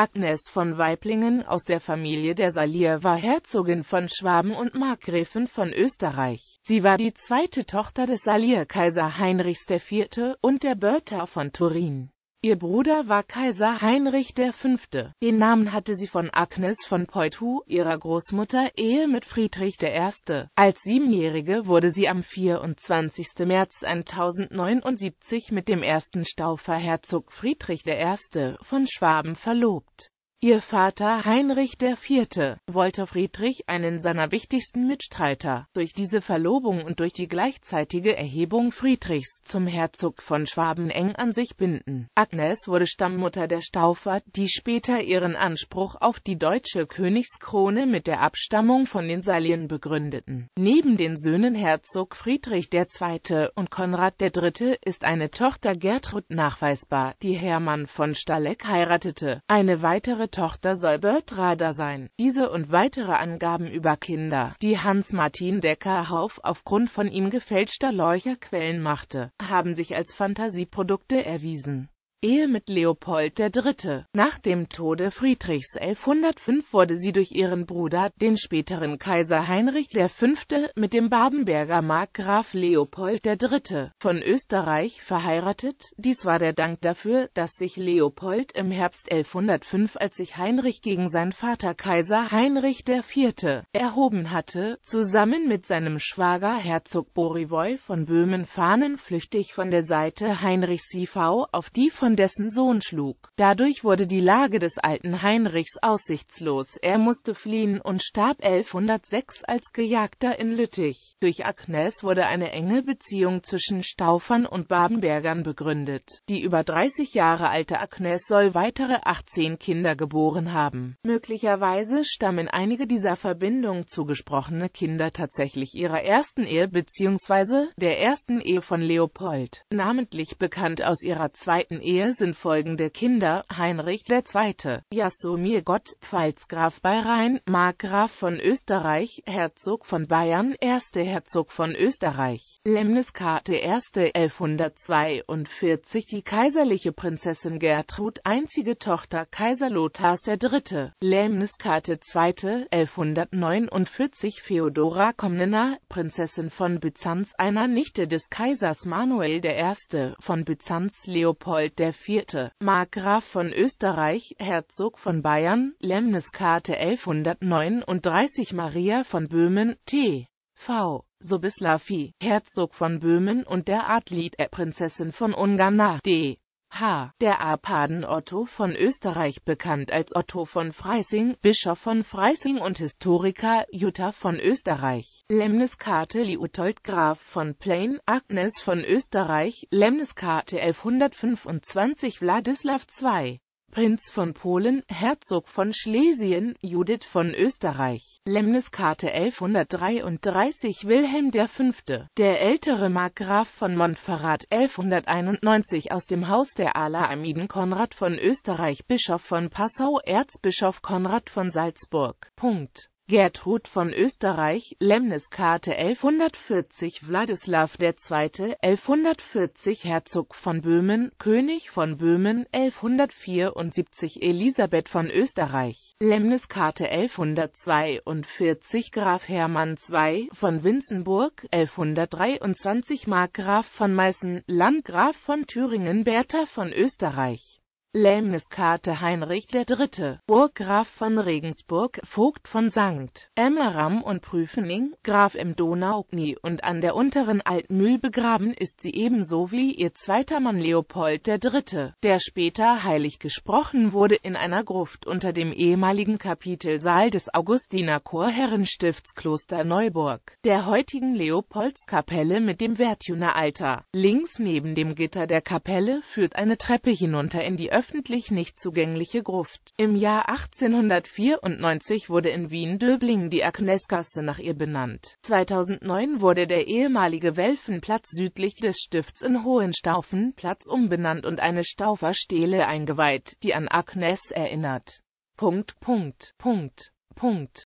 Agnes von Weiblingen aus der Familie der Salier war Herzogin von Schwaben und Markgräfin von Österreich. Sie war die zweite Tochter des Salierkaiser Heinrichs IV. und der Berta von Turin. Ihr Bruder war Kaiser Heinrich V. Den Namen hatte sie von Agnes von Poitou, ihrer Großmutter, Ehe mit Friedrich I. Als Siebenjährige wurde sie am 24. März 1079 mit dem ersten Staufer Herzog Friedrich I. von Schwaben verlobt Ihr Vater Heinrich IV. wollte Friedrich, einen seiner wichtigsten Mitstreiter, durch diese Verlobung und durch die gleichzeitige Erhebung Friedrichs zum Herzog von Schwaben eng an sich binden. Agnes wurde Stammmutter der Staufer, die später ihren Anspruch auf die deutsche Königskrone mit der Abstammung von den Salien begründeten. Neben den Söhnen Herzog Friedrich II. und Konrad III. ist eine Tochter Gertrud nachweisbar, die Hermann von Stalleck heiratete. Eine weitere Tochter soll Bertrada sein. Diese und weitere Angaben über Kinder, die Hans-Martin Decker-Hauf aufgrund von ihm gefälschter Leucherquellen machte, haben sich als Fantasieprodukte erwiesen. Ehe mit Leopold III. Nach dem Tode Friedrichs 1105 wurde sie durch ihren Bruder, den späteren Kaiser Heinrich V., mit dem Babenberger Markgraf Leopold III. von Österreich verheiratet. Dies war der Dank dafür, dass sich Leopold im Herbst 1105, als sich Heinrich gegen seinen Vater Kaiser Heinrich IV. erhoben hatte, zusammen mit seinem Schwager Herzog Borivoy von Böhmen-Fahnen flüchtig von der Seite Heinrichs IV auf die von von dessen Sohn schlug. Dadurch wurde die Lage des alten Heinrichs aussichtslos, er musste fliehen und starb 1106 als Gejagter in Lüttich. Durch Agnes wurde eine enge Beziehung zwischen Staufern und Babenbergern begründet. Die über 30 Jahre alte Agnes soll weitere 18 Kinder geboren haben. Möglicherweise stammen einige dieser Verbindung zugesprochene Kinder tatsächlich ihrer ersten Ehe bzw. der ersten Ehe von Leopold, namentlich bekannt aus ihrer zweiten Ehe Ehe sind folgende Kinder, Heinrich II., Jasomir Gott, Pfalzgraf bei Rhein, Markgraf von Österreich, Herzog von Bayern, erste Herzog von Österreich, Lemniskate I. 1142, die kaiserliche Prinzessin Gertrud, einzige Tochter Kaiser Lothars III., Lemniskate II. 1149, Feodora Komnena, Prinzessin von Byzanz, einer Nichte des Kaisers Manuel I. von Byzanz, Leopold IV., Markgraf von Österreich, Herzog von Bayern, Lemniskarte 1139 Maria von Böhmen, T. V. Sobislav Herzog von Böhmen und der adlit Prinzessin von Ungarn nach d. H. Der Arpaden Otto von Österreich, bekannt als Otto von Freising, Bischof von Freising und Historiker, Jutta von Österreich, Lemniskate Liutold Graf von Plain, Agnes von Österreich, Lemniskate 1125 Wladislaw II Prinz von Polen, Herzog von Schlesien, Judith von Österreich, Lemniskarte 1133 Wilhelm V., der ältere Markgraf von Montferrat 1191 aus dem Haus der Alaamiden Konrad von Österreich Bischof von Passau Erzbischof Konrad von Salzburg. Punkt Gertrud von Österreich, Lemniskate 1140 Wladislaw II. 1140 Herzog von Böhmen, König von Böhmen 1174 Elisabeth von Österreich, Lemniskate 1142 Graf Hermann II. von Winzenburg 1123 Markgraf von Meißen, Landgraf von Thüringen Bertha von Österreich Lähmniskarte Heinrich III., Burggraf von Regensburg, Vogt von St. Emmeram und Prüfening, Graf im Donau-Knie und an der Unteren Altmühl begraben ist sie ebenso wie ihr zweiter Mann Leopold III., der später heilig gesprochen wurde, in einer Gruft unter dem ehemaligen Kapitelsaal des Augustinerchor Kloster Neuburg, der heutigen Leopoldskapelle mit dem Werthuneraltar. Links neben dem Gitter der Kapelle führt eine Treppe hinunter in die öffentlich nicht zugängliche Gruft. Im Jahr 1894 wurde in Wien-Döbling die Agneskasse nach ihr benannt. 2009 wurde der ehemalige Welfenplatz südlich des Stifts in Hohenstaufenplatz umbenannt und eine Stauferstele eingeweiht, die an Agnes erinnert. Punkt, Punkt, Punkt, Punkt.